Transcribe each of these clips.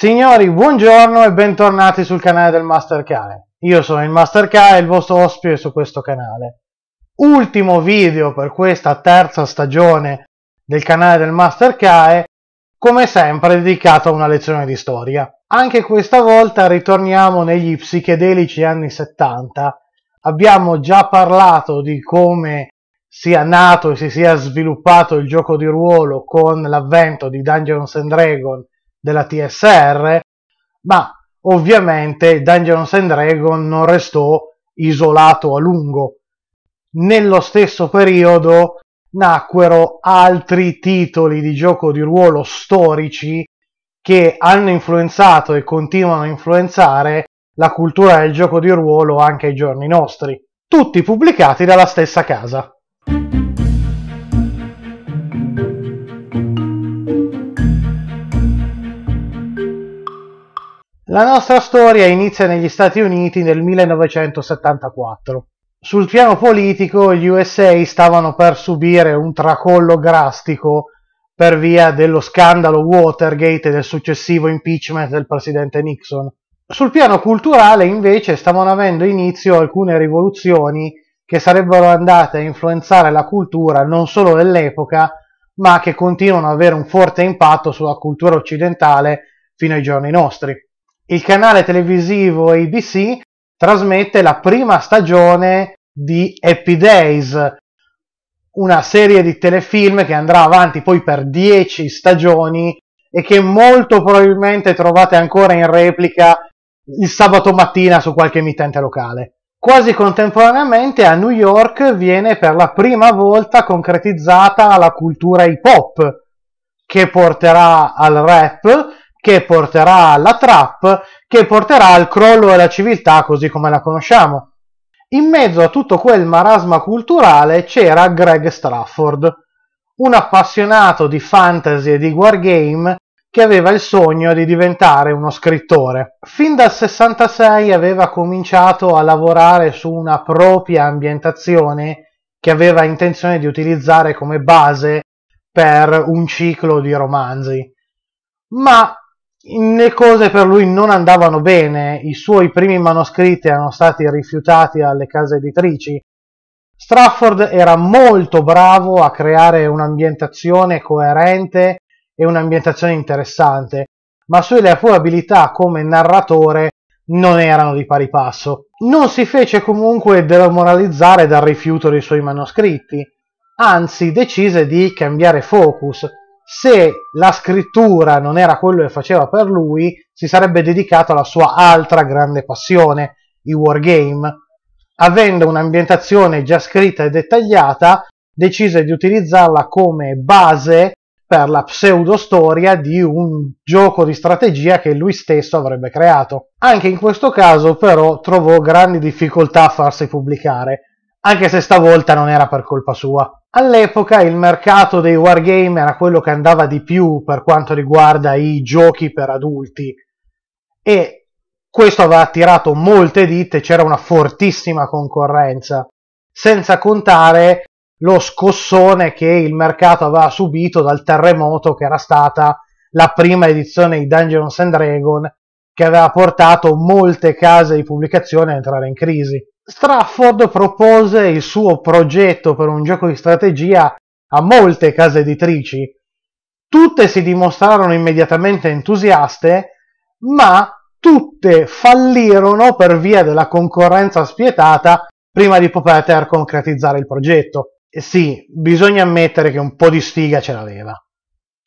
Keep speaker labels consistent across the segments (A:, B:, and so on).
A: Signori, buongiorno e bentornati sul canale del Master Cane. Io sono il Master e il vostro ospite su questo canale. Ultimo video per questa terza stagione del canale del Master Cae, come sempre dedicato a una lezione di storia. Anche questa volta ritorniamo negli psichedelici anni 70. Abbiamo già parlato di come sia nato e si sia sviluppato il gioco di ruolo con l'avvento di Dungeons and Dragons della TSR, ma ovviamente Dungeons and Dragons non restò isolato a lungo. Nello stesso periodo nacquero altri titoli di gioco di ruolo storici che hanno influenzato e continuano a influenzare la cultura del gioco di ruolo anche ai giorni nostri, tutti pubblicati dalla stessa casa. La nostra storia inizia negli Stati Uniti nel 1974. Sul piano politico gli USA stavano per subire un tracollo drastico per via dello scandalo Watergate e del successivo impeachment del presidente Nixon. Sul piano culturale invece stavano avendo inizio alcune rivoluzioni che sarebbero andate a influenzare la cultura non solo dell'epoca, ma che continuano ad avere un forte impatto sulla cultura occidentale fino ai giorni nostri il canale televisivo ABC trasmette la prima stagione di Happy Days, una serie di telefilm che andrà avanti poi per 10 stagioni e che molto probabilmente trovate ancora in replica il sabato mattina su qualche emittente locale. Quasi contemporaneamente a New York viene per la prima volta concretizzata la cultura hip hop che porterà al rap che porterà alla trap, che porterà al crollo della civiltà così come la conosciamo. In mezzo a tutto quel marasma culturale c'era Greg Strafford, un appassionato di fantasy e di wargame che aveva il sogno di diventare uno scrittore. Fin dal 66 aveva cominciato a lavorare su una propria ambientazione che aveva intenzione di utilizzare come base per un ciclo di romanzi. Ma le cose per lui non andavano bene, i suoi primi manoscritti erano stati rifiutati alle case editrici. Strafford era molto bravo a creare un'ambientazione coerente e un'ambientazione interessante, ma sulle sue abilità come narratore non erano di pari passo. Non si fece comunque demoralizzare dal rifiuto dei suoi manoscritti, anzi decise di cambiare focus, se la scrittura non era quello che faceva per lui, si sarebbe dedicato alla sua altra grande passione, i wargame. Avendo un'ambientazione già scritta e dettagliata, decise di utilizzarla come base per la pseudostoria di un gioco di strategia che lui stesso avrebbe creato. Anche in questo caso però trovò grandi difficoltà a farsi pubblicare, anche se stavolta non era per colpa sua. All'epoca il mercato dei wargame era quello che andava di più per quanto riguarda i giochi per adulti e questo aveva attirato molte ditte, c'era una fortissima concorrenza, senza contare lo scossone che il mercato aveva subito dal terremoto che era stata la prima edizione di Dungeons and Dragons che aveva portato molte case di pubblicazione a entrare in crisi. Strafford propose il suo progetto per un gioco di strategia a molte case editrici. Tutte si dimostrarono immediatamente entusiaste, ma tutte fallirono per via della concorrenza spietata prima di poter concretizzare il progetto. E sì, bisogna ammettere che un po' di sfiga ce l'aveva.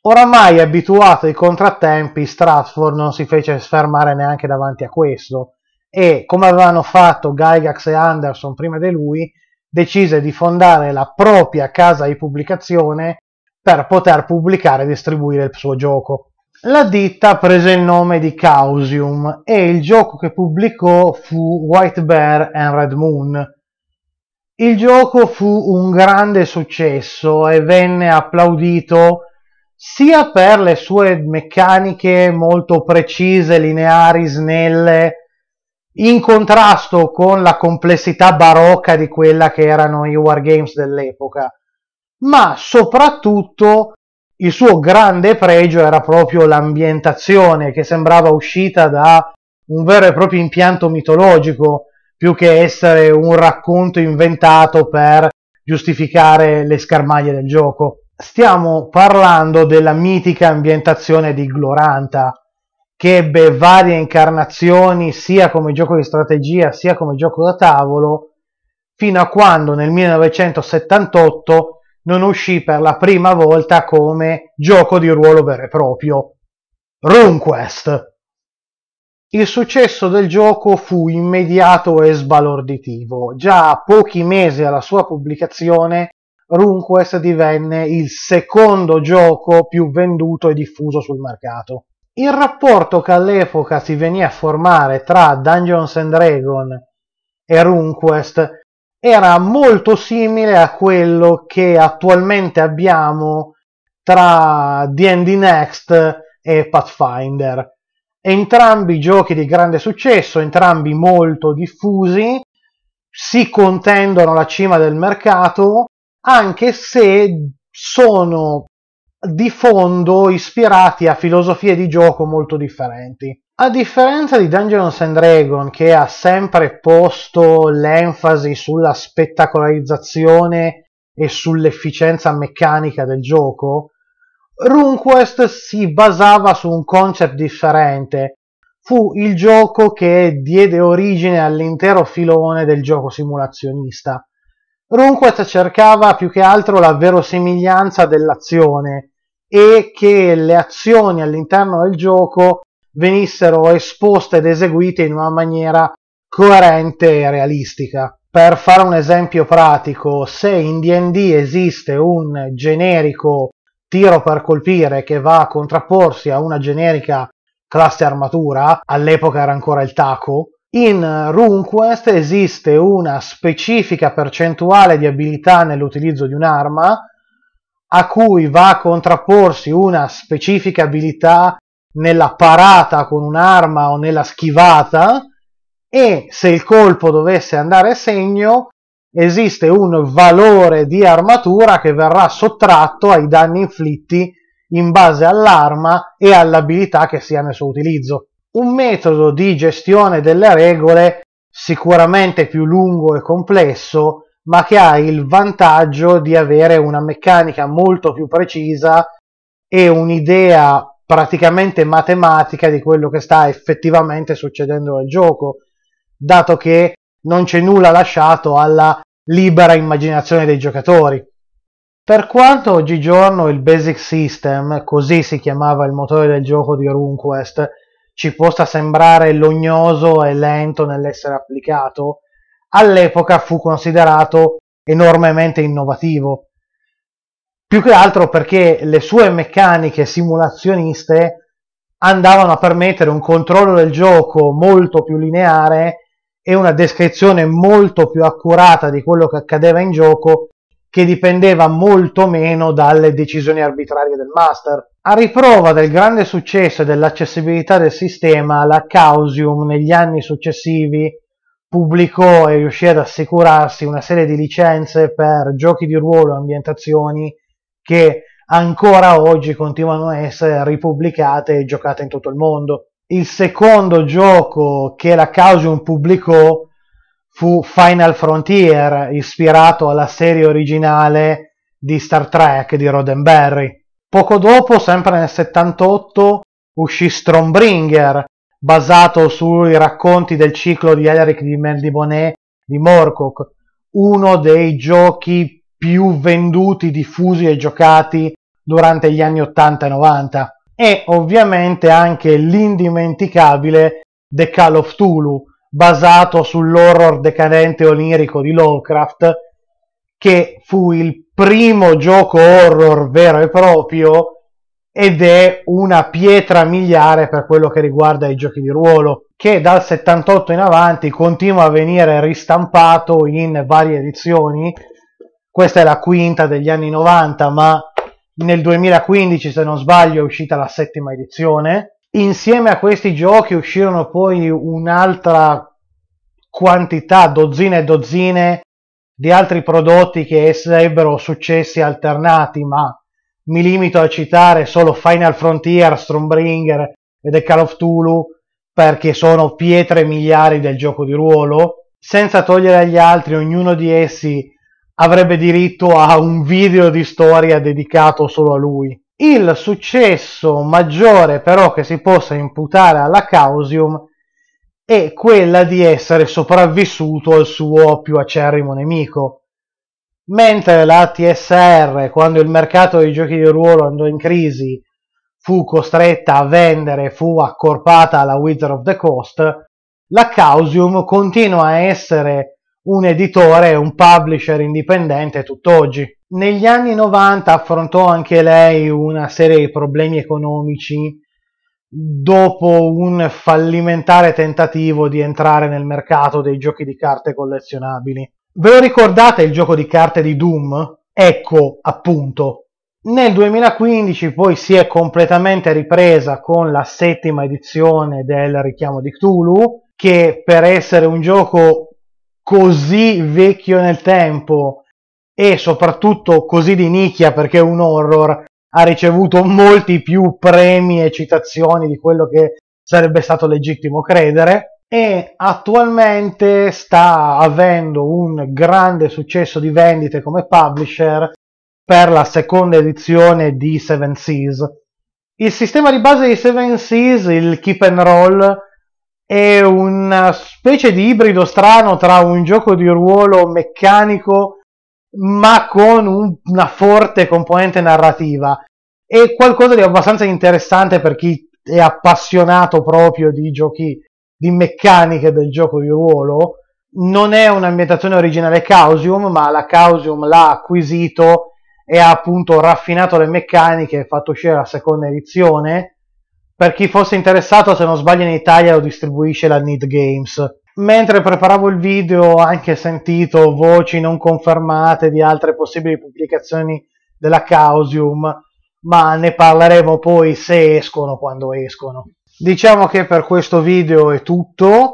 A: Oramai abituato ai contrattempi, Stratford non si fece sfermare neanche davanti a questo e come avevano fatto Gygax e Anderson prima di lui, decise di fondare la propria casa di pubblicazione per poter pubblicare e distribuire il suo gioco. La ditta prese il nome di Causium e il gioco che pubblicò fu White Bear and Red Moon. Il gioco fu un grande successo e venne applaudito sia per le sue meccaniche molto precise, lineari, snelle, in contrasto con la complessità barocca di quella che erano i wargames dell'epoca, ma soprattutto il suo grande pregio era proprio l'ambientazione che sembrava uscita da un vero e proprio impianto mitologico, più che essere un racconto inventato per giustificare le schermaglie del gioco. Stiamo parlando della mitica ambientazione di Gloranta, che ebbe varie incarnazioni sia come gioco di strategia sia come gioco da tavolo, fino a quando nel 1978 non uscì per la prima volta come gioco di ruolo vero e proprio, RuneQuest. Il successo del gioco fu immediato e sbalorditivo. Già a pochi mesi alla sua pubblicazione, RuneQuest divenne il secondo gioco più venduto e diffuso sul mercato il rapporto che all'epoca si veniva a formare tra Dungeons and Dragons e RuneQuest era molto simile a quello che attualmente abbiamo tra D&D Next e Pathfinder. Entrambi giochi di grande successo, entrambi molto diffusi, si contendono la cima del mercato, anche se sono di fondo ispirati a filosofie di gioco molto differenti. A differenza di Dungeons and Dragon, che ha sempre posto l'enfasi sulla spettacolarizzazione e sull'efficienza meccanica del gioco, RuneQuest si basava su un concept differente. Fu il gioco che diede origine all'intero filone del gioco simulazionista. Runquet cercava più che altro la verosimiglianza dell'azione e che le azioni all'interno del gioco venissero esposte ed eseguite in una maniera coerente e realistica. Per fare un esempio pratico, se in DD esiste un generico tiro per colpire che va a contrapporsi a una generica classe armatura, all'epoca era ancora il taco, in RuneQuest esiste una specifica percentuale di abilità nell'utilizzo di un'arma a cui va a contrapporsi una specifica abilità nella parata con un'arma o nella schivata e se il colpo dovesse andare a segno esiste un valore di armatura che verrà sottratto ai danni inflitti in base all'arma e all'abilità che sia nel suo utilizzo. Un metodo di gestione delle regole sicuramente più lungo e complesso ma che ha il vantaggio di avere una meccanica molto più precisa e un'idea praticamente matematica di quello che sta effettivamente succedendo nel gioco, dato che non c'è nulla lasciato alla libera immaginazione dei giocatori. Per quanto oggigiorno il Basic System, così si chiamava il motore del gioco di RuneQuest, ci possa sembrare lognoso e lento nell'essere applicato, all'epoca fu considerato enormemente innovativo. Più che altro perché le sue meccaniche simulazioniste andavano a permettere un controllo del gioco molto più lineare e una descrizione molto più accurata di quello che accadeva in gioco che dipendeva molto meno dalle decisioni arbitrarie del master. A riprova del grande successo e dell'accessibilità del sistema, la Causium negli anni successivi pubblicò e riuscì ad assicurarsi una serie di licenze per giochi di ruolo e ambientazioni che ancora oggi continuano a essere ripubblicate e giocate in tutto il mondo. Il secondo gioco che la Causium pubblicò fu Final Frontier, ispirato alla serie originale di Star Trek di Roddenberry. Poco dopo, sempre nel 78, uscì Strombringer, basato sui racconti del ciclo di Alaric di Mendimonet di Morcock, uno dei giochi più venduti, diffusi e giocati durante gli anni 80 e 90 e ovviamente anche l'indimenticabile The Call of Tulu, basato sull'horror decadente onirico di Lovecraft, che fu il primo gioco horror vero e proprio ed è una pietra miliare per quello che riguarda i giochi di ruolo, che dal 78 in avanti continua a venire ristampato in varie edizioni. Questa è la quinta degli anni 90, ma nel 2015, se non sbaglio, è uscita la settima edizione. Insieme a questi giochi uscirono poi un'altra quantità, dozzine e dozzine di altri prodotti che sarebbero successi alternati, ma mi limito a citare solo Final Frontier, Strombringer e The Call of Tulu perché sono pietre miliari del gioco di ruolo, senza togliere agli altri, ognuno di essi avrebbe diritto a un video di storia dedicato solo a lui. Il successo maggiore però che si possa imputare alla Causium è quella di essere sopravvissuto al suo più acerrimo nemico, mentre la TSR, quando il mercato dei giochi di ruolo andò in crisi, fu costretta a vendere, fu accorpata alla Wizard of the Coast, la Causium continua a essere un editore e un publisher indipendente tutt'oggi. Negli anni 90 affrontò anche lei una serie di problemi economici dopo un fallimentare tentativo di entrare nel mercato dei giochi di carte collezionabili. Ve lo ricordate il gioco di carte di Doom? Ecco, appunto. Nel 2015 poi si è completamente ripresa con la settima edizione del richiamo di Cthulhu, che per essere un gioco così vecchio nel tempo e soprattutto così di nicchia perché è un horror, ha ricevuto molti più premi e citazioni di quello che sarebbe stato legittimo credere e attualmente sta avendo un grande successo di vendite come publisher per la seconda edizione di Seven Seas. Il sistema di base di Seven Seas, il Keep and Roll, è una specie di ibrido strano tra un gioco di ruolo meccanico ma con un, una forte componente narrativa. È qualcosa di abbastanza interessante per chi è appassionato proprio di giochi di meccaniche del gioco di ruolo. Non è un'ambientazione originale Causium, ma la Causium l'ha acquisito e ha appunto raffinato le meccaniche e fatto uscire la seconda edizione. Per chi fosse interessato, se non sbaglio, in Italia lo distribuisce la Need Games. Mentre preparavo il video ho anche sentito voci non confermate di altre possibili pubblicazioni della Causium, ma ne parleremo poi se escono quando escono. Diciamo che per questo video è tutto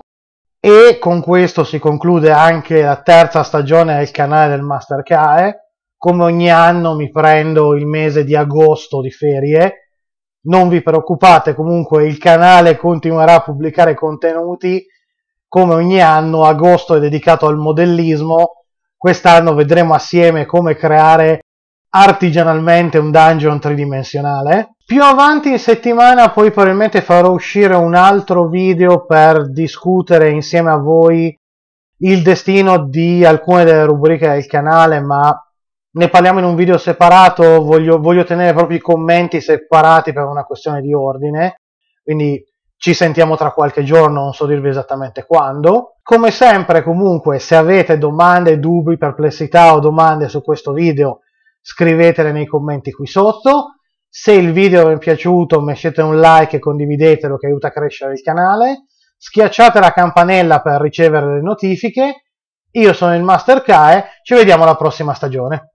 A: e con questo si conclude anche la terza stagione del canale del Master Kae. Come ogni anno mi prendo il mese di agosto di ferie. Non vi preoccupate, comunque il canale continuerà a pubblicare contenuti. Come ogni anno, agosto è dedicato al modellismo. Quest'anno vedremo assieme come creare artigianalmente un dungeon tridimensionale più avanti in settimana poi probabilmente farò uscire un altro video per discutere insieme a voi il destino di alcune delle rubriche del canale, ma ne parliamo in un video separato, voglio, voglio tenere proprio i commenti separati per una questione di ordine, quindi ci sentiamo tra qualche giorno, non so dirvi esattamente quando. Come sempre comunque se avete domande, dubbi, perplessità o domande su questo video scrivetele nei commenti qui sotto se il video vi è piaciuto mettete un like e condividetelo che aiuta a crescere il canale, schiacciate la campanella per ricevere le notifiche, io sono il Master Kae, ci vediamo alla prossima stagione.